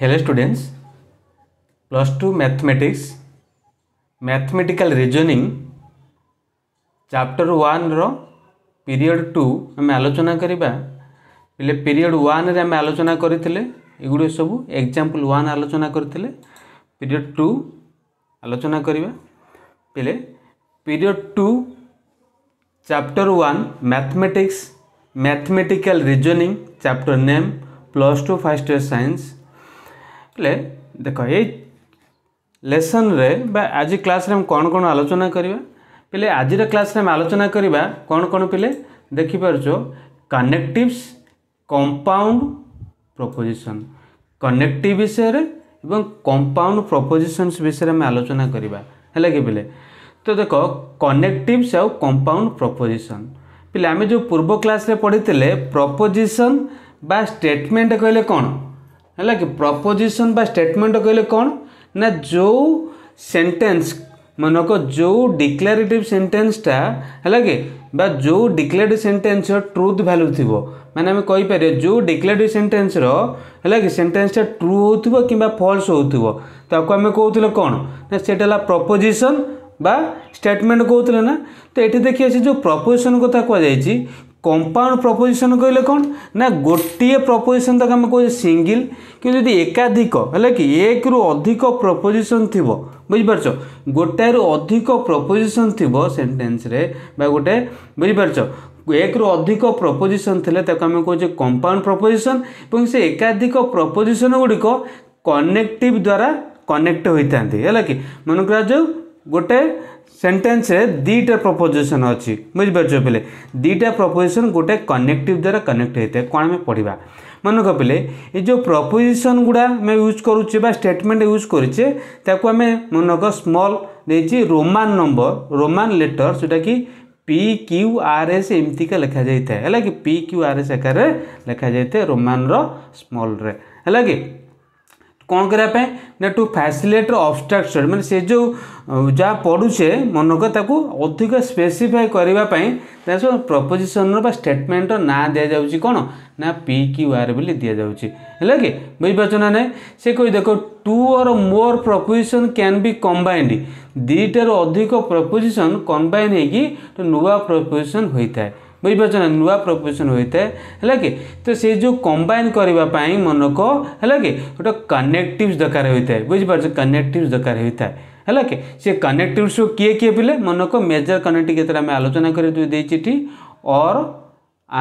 hello students plus two mathematics mathematical reasoning chapter one रो period two आम आलोचना करवा पहले पीरियड वन आम आलोचना करते सब एग्जाम्पल वन आलोचना करते पीरियड टू आलोचना करवा पहले period two chapter one mathematics mathematical reasoning chapter name plus two first year science ହେଲେ ଦେଖ ଏଇ ଲେସନ୍ରେ ବା ଆଜି କ୍ଲାସ୍ରେ ଆମେ କ'ଣ କ'ଣ ଆଲୋଚନା କରିବା ପିଲେ ଆଜିର କ୍ଲାସ୍ରେ ଆମେ ଆଲୋଚନା କରିବା କ'ଣ କ'ଣ ପିଲେ ଦେଖିପାରୁଛ କନେକ୍ଟିଭ୍ସ କମ୍ପାଉଣ୍ଡ ପ୍ରପୋଜିସନ୍ କନେକ୍ଟିଭ୍ ବିଷୟରେ ଏବଂ କମ୍ପାଉଣ୍ଡ ପ୍ରପୋଜିସନ୍ସ ବିଷୟରେ ଆମେ ଆଲୋଚନା କରିବା ହେଲା କି ପିଲେ ତ ଦେଖ କନେକ୍ଟିଭ୍ସ ଆଉ କମ୍ପାଉଣ୍ଡ ପ୍ରପୋଜିସନ୍ ପିଲେ ଆମେ ଯେଉଁ ପୂର୍ବ କ୍ଲାସ୍ରେ ପଢ଼ିଥିଲେ ପ୍ରପୋଜିସନ୍ ବା ଷ୍ଟେଟମେଣ୍ଟ କହିଲେ କ'ଣ है कि प्रपोजिशन स्टेटमेंट कहले कौन ना जो सेंटेंस मन को जो डिक्लेरेटिव सेन्टेन्सटा है कि जो डिक्लेरेटिव सेन्टेन्स ट्रुथ भैल्यू थी मैंने आम कहीपर जो डिक्लेरेटिव सेन्टेन्सर है कि सेन्टेन्सटा ट्रु हो कि फल्स होने कहते कौन ना से प्रपोजिशन बा स्टेटमेंट कहते ना तो ये देखिए जो प्रपोजिशन कथा कह କମ୍ପାଉଣ୍ଡ ପ୍ରପୋଜିସନ୍ କହିଲେ କ'ଣ ନା ଗୋଟିଏ ପ୍ରପୋଜିସନ୍ ତାକୁ ଆମେ କହୁଛେ ସିଙ୍ଗିଲ୍ କିନ୍ତୁ ଯଦି ଏକାଧିକ ହେଲେ କି ଏକରୁ ଅଧିକ ପ୍ରପୋଜିସନ୍ ଥିବ ବୁଝିପାରୁଛ ଗୋଟାଏରୁ ଅଧିକ ପ୍ରପୋଜିସନ୍ ଥିବ ସେଣ୍ଟେନ୍ସରେ ବା ଗୋଟେ ବୁଝିପାରୁଛ ଏକରୁ ଅଧିକ ପ୍ରପୋଜିସନ୍ ଥିଲେ ତାକୁ ଆମେ କହୁଛେ କମ୍ପାଉଣ୍ଡ ପ୍ରପୋଜିସନ୍ ଏବଂ ସେ ଏକାଧିକ ପ୍ରପୋଜିସନ୍ ଗୁଡ଼ିକ କନେକ୍ଟିଭ୍ ଦ୍ୱାରା କନେକ୍ଟ ହୋଇଥାନ୍ତି ହେଲା କି ମନେକର ଯେଉଁ ଗୋଟେ सेन्टेन्स दीटा प्रपोजिशन अच्छी बुझीप दीटा प्रपोजिशन गोटे कनेक्टिव द्वारा कनेक्ट होता है कौन आम पढ़ा मन कपिले ये प्रपोजिशन गुड़ा आम यूज करुचे स्टेटमेंट यूज करे आम मन कर स्मल नहीं रोमान नंबर रोमान लेटर जोटा कि पी क्यू आर एस एमती का लिखा जाए कि पी क्यू आर एस आकार लिखा जाए रोमान रमल है कि कौन करा ना टू फैसिलेट अबस्ट्राक्शन मैं से जो जहाँ पढ़ुचे को अधिक स्पेसीफाई करने सब प्रपोजिशन स्टेटमेंट ना तो दि जाऊँगी कौन ना पी क्यू आर बोली दि जाऊँगी बुझ ना से कह देख टू और मोर प्रपोजिशन क्यान भी कंबाइंड दीटारू अधिक प्रपोजिशन कम्बाइन हो नुआ प्रपोजिशन होता है बुझीपार नुआ प्रपोजिशन होता है कि तो सी जो कंबाइन करने मन को है कि गोटे कनेक्टिव दरकार होता है बुझीपार कनेक्टिव दरकार होता है है कि सी कनेक्टिव्स को किए किए पीले मन को मेजर कनेक्ट के आम आलोचना कर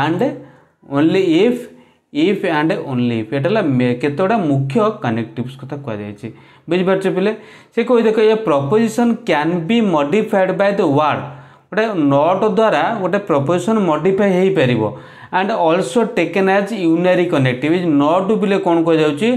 and only if if and only if यहाँ केत मुख्य कनेक्टिव क्या कह बुझे पे से कह देख ये प्रपोजिशन क्या भी मडिफाइड बाय द वार्ड ଗୋଟେ ନଟ୍ ଦ୍ୱାରା ଗୋଟେ ପ୍ରପୋଜିସନ୍ ମଡିଫାଏ ହୋଇପାରିବ and also taken as unary connective not ବୋଲେ କ'ଣ କୁହାଯାଉଛି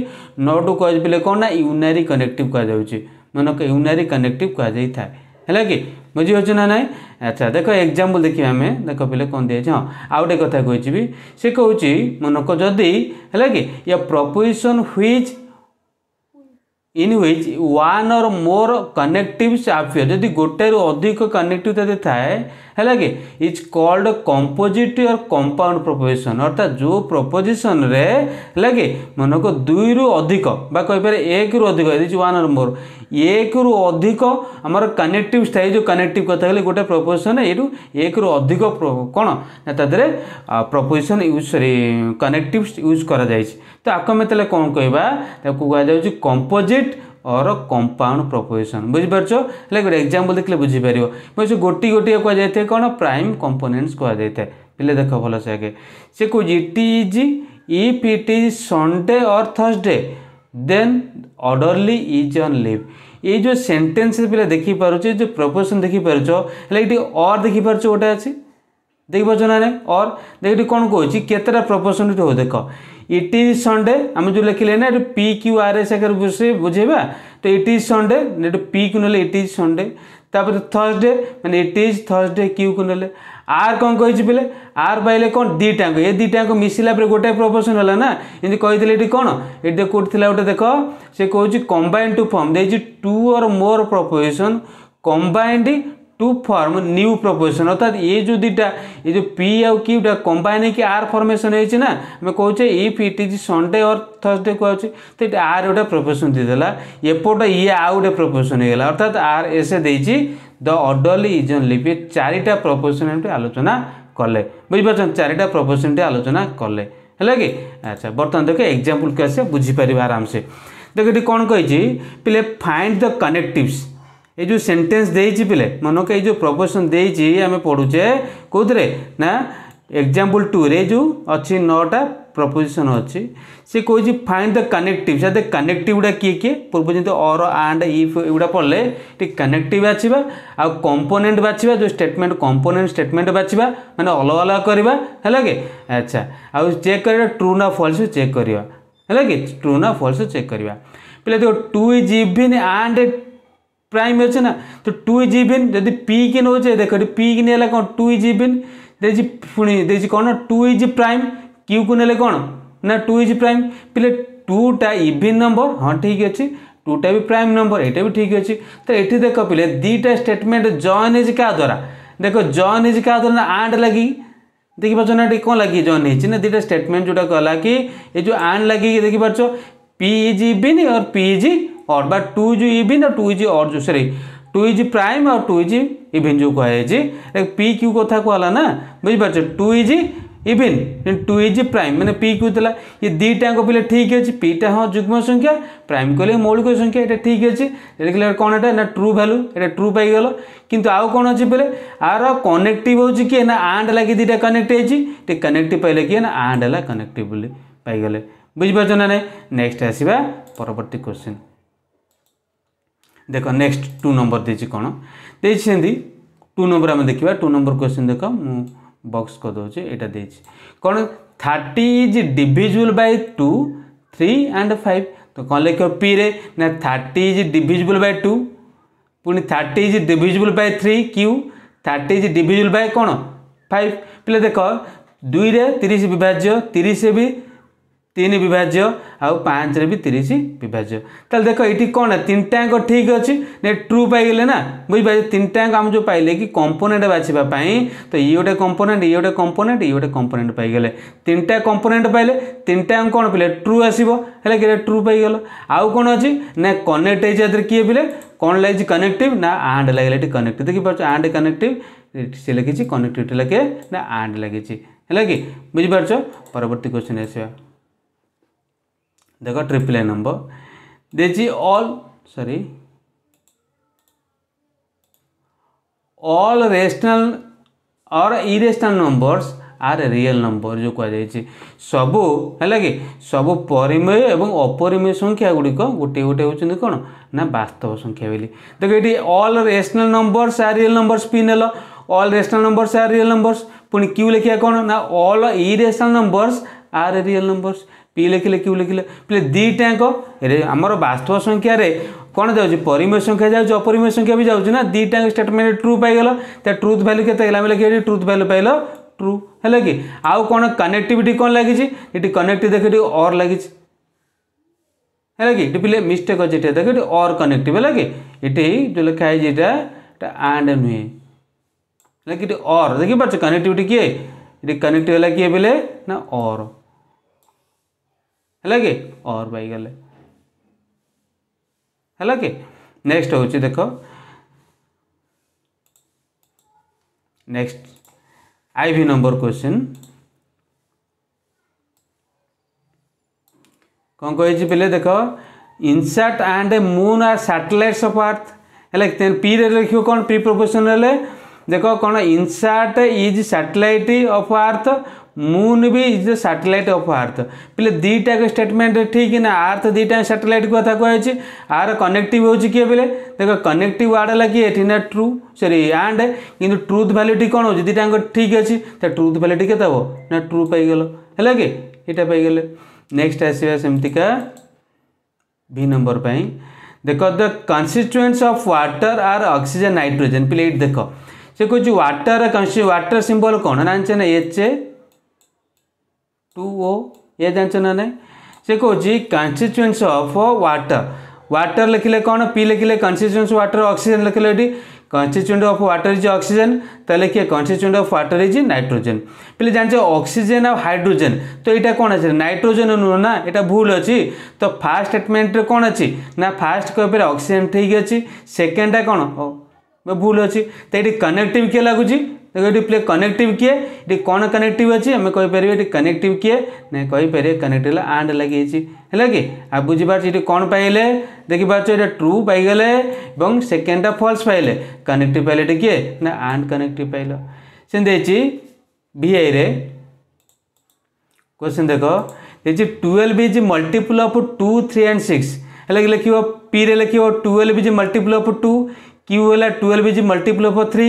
ନଟ୍ ବୋଲେ କ'ଣ ନା ୟୁନାରୀ କନେକ୍ଟିଭ୍ କୁହାଯାଉଛି ମାନେ ୟୁନାରୀ କନେକ୍ଟିଭ୍ କୁହାଯାଇଥାଏ ହେଲା କି ବୁଝିପାରୁଛୁ ନା ନାହିଁ ଆଚ୍ଛା ଦେଖ ଏକ୍ଜାମ୍ପଲ୍ ଦେଖିବା ଆମେ ଦେଖ ପିଲେ କ'ଣ ଦିଆଯାଇଛି ହଁ ଆଉ ଗୋଟେ କଥା କହିଛି ବି ସେ କହୁଛି ମନକ ଯଦି ହେଲା କି ୟ proposition which in which one or more connectives आफियर जदि गोटे अधिक कनेक्टिव यदि थाए ହେଲାକି is called composite or compound proposition ଅର୍ଥାତ୍ ଯେଉଁ ପ୍ରପୋଜିସନ୍ରେ ହେଲାକି ମନକୁ ଦୁଇରୁ ଅଧିକ ବା କହିପାରିବେ ଏକରୁ ଅଧିକ ଇଜ୍ ୱାନ୍ ଅର୍ ମୋର ଏକରୁ ଅଧିକ ଆମର କନେକ୍ଟିଭ୍ ସ୍ଥାୟୀ ଯେଉଁ କନେକ୍ଟିଭ୍ କଥା କହିଲେ ଗୋଟେ ପ୍ରପୋଜିସନ୍ ଏଇଠୁ ଏକରୁ ଅଧିକ କ'ଣ ନା ତା ଦେହରେ proposition use sorry connective use କରାଯାଇଛି ତ ଆକୁ ଆମେ ତାହେଲେ କ'ଣ କହିବା ତାକୁ କୁହାଯାଉଛି କମ୍ପୋଜିଟ୍ और कंपाउंड प्रोपोजिशन बुझिपार गोटे एक्जामपल देखे बुझीपार बुझे गोटी गोटे कहुए कौन प्राइम कंपोनेंट्स कहुए पे देख भल से आगे से कह it is if it is Sunday or Thursday then orderly is on leave ये जो सेन्टेन्स पे देखी पारे जो प्रोपोजिशन देखी पार है और देखी पार्छ गोटे अच्छी देख पार ना और देखिए कौन कहते प्रोपोजिशन हो देख ইট ইজ সন্ডে আমি যে লিখলে না এটু পি কিউ আর এস আকারে বসে বুঝাইবা তো ইট ইজ সন্ডে এটু পি কু নেলে ইট ইজ সন্ডে তাপরে থর্সডে মানে ইট ইজ থর্সডে কিউ কু নেলে আর কম কইছি বলে আর পাইলে কোন দুইটাঙ্ক এ দুইটাঙ্ক মিশিলা পরে গোটাই প্রপোর্সন হল না এমনি কইলে এটি কোণ এটি দেখ কোটি লা গোটে দেখ সে কৌছি কম্বাইন্ড টু ফর্ম দেইছি two or more proposition combined to form new proposition অর্থাৎ এ যদিটা এই যে পি আউ কিউটা কম্বাইন হয়েকি আর ফর্মেসন হয়েছে না আমি কৌছে if it is Sunday or Thursday কুছে তো এটা আর গোটে প্রপোজিশন দিয়েদেলা এপটে ইয়ে আউ গোটে প্রপোজিশন হয়ে গেল অর্থাৎ আর এসে দিয়েছি the orderly is on leave ये चारिटा प्रपोसन आलोचना कले बुझिपार चारिटा प्रपोसन आलोचना कले है कि अच्छा बर्तमान देख एक्जामपल को आसे बुझीपर आराम से देख ये कौन कही पे फाइंड द कनेक्टिव्स ये जो सेंटेंस पे मन के जो प्रपोजन देखे पढ़ुचे कौथे ना एग्जाम्पल टू रे जो अच्छी नौटा प्रपोजिशन अच्छी सी कह फाइंड द कनेक्टिव सर देख कनेक्टिव गुड़ा किए किए पूर्व जमी अर आंड इफ युवा पढ़ले कनेक्टिव बाछा आ कंपोनेंट बाछवा जो स्टेटमेंट कंपोनेंट स्टेटमेंट बाछवा मैंने अलग अलग करवा है कि अच्छा आउ चेक कर ट्रू ना फल्स चेक करवा है कि ट्रु ना फल्स चेक करवा पे देखो two is even and prime अच्छे ना तो टू इज इवन जदि पी की नौ देख पी की ना कौन टू इज इवन दे पुणी कौन टू इज प्राइम क्यू को ने कौन ना टू इज प्राइम पे टूटा इविन नंबर हाँ ठीक अच्छे टूटा भी प्राइम नंबर यहाँ भी ठीक अच्छे तो ये देख पे दुईटा स्टेटमेंट जॉन इज क्या द्वारा देख जॉन इज क्या द्वारा आंड लगी ଦେଖିପାରୁଛ ନା ଟିକେ କ'ଣ ଲାଗି ଜନ୍ ହେଇଛି ନା ଦୁଇଟା ଷ୍ଟେଟମେଣ୍ଟ ଯେଉଁଟା କଲା କି ଏ ଯେଉଁ ଆଣ୍ଡ ଲାଗିକି ଦେଖିପାରୁଛ P is even or P is और बा टू इज इविन और टू इज और जो सॉरी टू इज प्राइम और टू इज इविन जो कहुए पी क्यू कथा कहला ना बुझीपार two is even two is prime मैंने पी क्यू था ये दुईटा कहले ठीक अच्छे पीटा हाँ जुग्म संख्या प्राइम कहले मौलिक संख्या ये ठीक अच्छे लिखले कौन एटा ना ट्रू भैल्यू ये ट्रू पाइगल कितु आउ कौन अच्छे बोले आर कनेक्ट हो किए ना आंड लगे दुईटा कनेक्ट हो कनेक्ट पाइले किए ना आंड है कनेक्ट बोली पाइगले बुझिपार ना नेक्स्ट आसवा परवर्त क्वेश्चन ଦେଖ ନେକ୍ସଟ ଟୁ ନମ୍ବର ଦେଇଛି କ'ଣ ଦେଇଛି ସେମିତି ଟୁ ନମ୍ବର ଆମେ ଦେଖିବା ଟୁ ନମ୍ବର କ୍ୱେଶ୍ଚିନ୍ ଦେଖ ମୁଁ ବକ୍ସ କରିଦେଉଛି ଏଇଟା ଦେଇଛି କ'ଣ thirty is divisible by two three and five ତ କ'ଣ ଲେଖିବ ପିରେ ନା thirty is divisible by two ପୁଣି thirty is divisible by three Q thirty is divisible by କ'ଣ ଫାଇଭ୍ ପିଲେ ଦେଖ ଦୁଇରେ ତିରିଶ ବିଭାଜ୍ୟ ତିରିଶ ବି তিন বিভাজ্য আঁচরে বি তিরিশ বিভাজ্য তাহলে দেখ এটি কোণ তিনটাঙ্ক ঠিক অছি ট্রু পাইগলে না বুঝিপার তিনটাঙ্ক আমি যে পাইলে কি কম্পোনেন্ট বাছবা তো ইয়ে গোটে কম্পোনেন্ট ইয়ে গোটে কম্পোনেন্ট ইয়ে গোটে কম্পোনেন্ট পাইগলে তিনটা কম্পোনেন্ট পাইলে তিনটাঙ্ক কোণ পিলে ট্রু আসব হলে কি ট্রু পাইগল আউ কোণ অছি না কনেক্ট হয়েছে এদের কিয়ে পিলে কোণ লাগিছে কনেক্টিভ না আন্ড লাগলে এটি কনেক্টিভ দেখিপারছ আন্ড কনেক্টিভ সে লিখিছি কনেক্টিভিটি লাগে না আন্ড লাগিছে ହେଲା କି ବୁଝିପାରୁଛ ପରବର୍ତ୍ତୀ କ୍ୱେଶ୍ଚିନ୍ ଆସିବା देखो ट्रिपल ए नंबर देखिए ऑल सॉरी ऑल रेशनल और irrational numbers are real number जो कहुच्छे सबू है कि सब परिमेय और अपरिमेय संख्या गुड़िक गोटे गोटे हो कौन ना बास्तव संख्या बोली देख ये all rational numbers are real numbers P नेल all rational numbers are real numbers पुणी क्यू लिखिया कौन ना all irrational numbers are real numbers P लिखिले क्यू लिखिले पे दुईटा आमर बास्तव संख्य कौन जाऊँ परिमेय संख्या जाऊँ अपरिमेय संख्या भी जाऊँ ना दुईटा स्टेटमेंट ट्रु पाइल तो ट्रुथ भैल्यू के आम लिखे ट्रुथ भैल्यू पाइल ट्रु है कि आउ कौन कनेक्टिविटी कौन लगी कनेक्ट देख अर लगी है कि पे मिस्टेक अच्छे देख ये अर कनेक्ट है कि ये जो लिखा है आंड नुह है कि अर देखिपार कनेक्टिविटी किए ये कनेक्ट है किए बिले ना अर है कि अर पाईगले कि नेक्स्ट हूँ देख नेक्स्ट आई भी नंबर क्वेश्चन कौन कही पे देख INSAT and moon are satellites of earth है तेन पी रे लिख कौन प्री प्रोपोशन देख कौन INSAT is satellite of earth moon भी is the satellite of earth पे दीटा के स्टेटमेंट ठीक ना अर्थ दीटा सैटेलाइट कथा कहे आर कनेक्टिव हो किए बोले देख कनेक्टिव वार्ड है किए एटी ना ट्रू सरी एंड कि ट्रुथ भैल्यूटी कौन हो दीटा ठीक अच्छे तो ट्रुथ भैल्यूटी के हे ना ट्रू पाइल है कि यहाँ पाइले नेक्स्ट आसवा सेमतिका भि नंबर पर देख the constituents of water are oxygen nitrogen पे देख से कुछ वाटर वाटर सिंबल कौन ना एच ए टू ओ ये जानते ना नहीं से कौन कंस्टिट्यूएंट्स अफ वाटर व्टर लिखिले कौन पी लिखिले कंस्टिट्यूएंट्स वाटर अक्सीजेन लिखले ये of of water is oxygen ताले किए of water water is nitrogen पे जानते ऑक्सीजन और हाइड्रोजन तो यहाँ कौन अच्छे नाइट्रोजेन नुह ना यहाँ भूल अच्छी तो फास्ट स्टेटमेंट कौन अच्छी ना फास्ट कहपर अक्सीजेन ठीक अच्छे सेकेंडा कौन भूल अच्छी तो ये कनेक्टिव किए लगुच देखो ये प्ले कनेक्टिव किए ये कौन कनेक्ट अच्छे आम कहीपर कनेक्टिव किए ना कहीपर है आंड लगे है कि आ बुझीपार ये कौन पाइले पार ये ट्रु पाइले और सेकेंडटा फल्स पाइले कनेक्टिव पाइले किए ना आंड कनेक्टिव पाइल से भिआई रे क्वेश्चन देख देखिए twelve is multiple of two three and six है लिख पी रे लिख twelve is multiple of two Q है twelve is multiple of three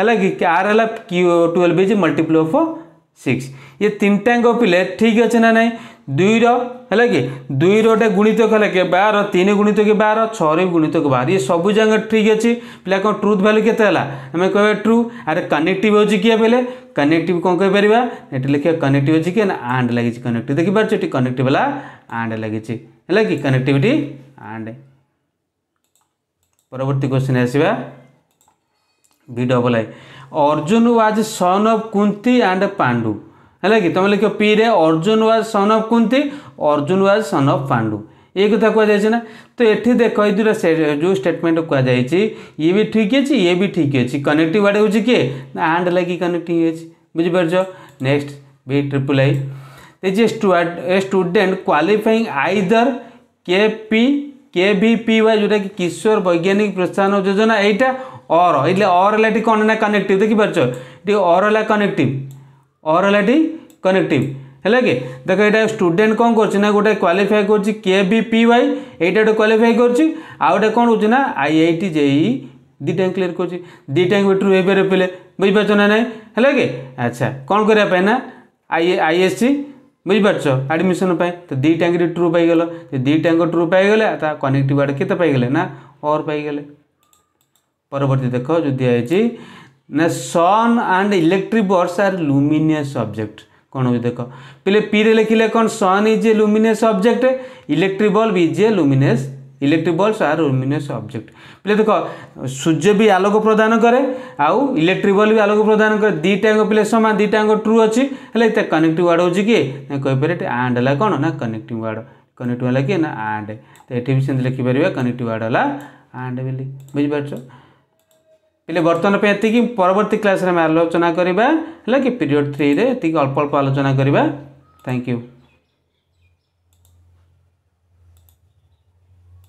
है कि आर है twelve is multiple of six ये तीन टांग पिले ठीक अच्छे ना ना दुईर है कि दुईर गोटे गुणित कले कि बार तीन गुणित कि बार छः गुणित कि बार ये सब जाक ठीक अच्छे पे कौन ट्रुथ भैल्यू के आम कह ट्रू आर कनेक्टिव हो किए बोले कनेक्टिव कौन कहीपर ये लिखा कनेक्टिव अच्छी किए ना आंड लगी कनेक्टिव देखिपारे कनेक्टिव है आंड लगी है कि कनेक्टिविटी आंड परवर्त क्वेश्चन आसवा B double I Arjun was son of Kunti and Pandu है कि तुम लिख पी रे Arjun was son of Kunti Arjun was son of Pandu ये कथा कहुई ना तो ये देख ये दूटा जो स्टेटमेंट कहुई ये भी ठीक अच्छे ये भी ठीक अच्छे कनेक्ट वार्ड हो किए आंड लगे कनेक्ट होती बुझिपार next B triple I A student qualifying either K P K V P Y যেটাকি কিশোর বৈজ্ঞানিক প্রোৎসাহন যোজনা এইটা অর એટલે অর এলাটি কোন না কানেক্টিভ দেখি পারছো এটি অর এলা কানেক্টিভ অর এলাটি কানেক্টিভ ହେଲା କି ଦେଖ ଏଇଟା ଷ୍ଟୁଡେଣ୍ଟ କ'ଣ କରୁଛି ନା ଗୋଟେ କ୍ୱାଲିଫାଏ କରୁଛି କେ ବି ପି ୱାଇ ଏଇଟା ଗୋଟେ କ୍ୱାଲିଫାଏ କରୁଛି ଆଉ ଗୋଟେ କ'ଣ ହେଉଛି ନା ଆଇ ଆଇ ଟି ଜେଇ ଦୁଇଟାକୁ କ୍ଲିୟର କରୁଛି ଦୁଇଟାକୁ ଏଠୁ ହେଇପାରିବ ପିଲେ ବୁଝିପାରୁଛ ନା ନାହିଁ ହେଲା କି ଆଚ୍ଛା କ'ଣ କରିବା ପାଇଁ ନା ଆଇ ଆଇ ଏସ୍ ସି बुझिपार आडमिशन तो दी टैंक ट्रु पाइल तो दी टैंक ट्रु पाइले कनेक्ट वार्ड के ना और पाइले परवर्त देख जो दिखाई ना sun and electric bulbs are luminous object कौन हो देख पे पी रे लिखिले कौन sun is a luminous object electric bulb is a luminous electric bulbs are luminous object पे देख सूर्य भी आलोक प्रदान करे आउ इलेक्ट्रिक बल्ब भी आलोक प्रदान करे दुटा पे सामान दुटा ट्रु अच्छी कनेक्ट वार्ड हो किए कहपर आंड है कौन ना कनेक्ट वार्ड कनेक्ट वाला किए ना आंड तो ये भी सेम लिखिपर कनेक्ट वार्ड है आंड बोली बुझिपार पे बर्तन पर परवर्त क्लास आलोचना करवा कि पीरियड थ्री में अल्प अल्प आलोचना करवा थैंक यू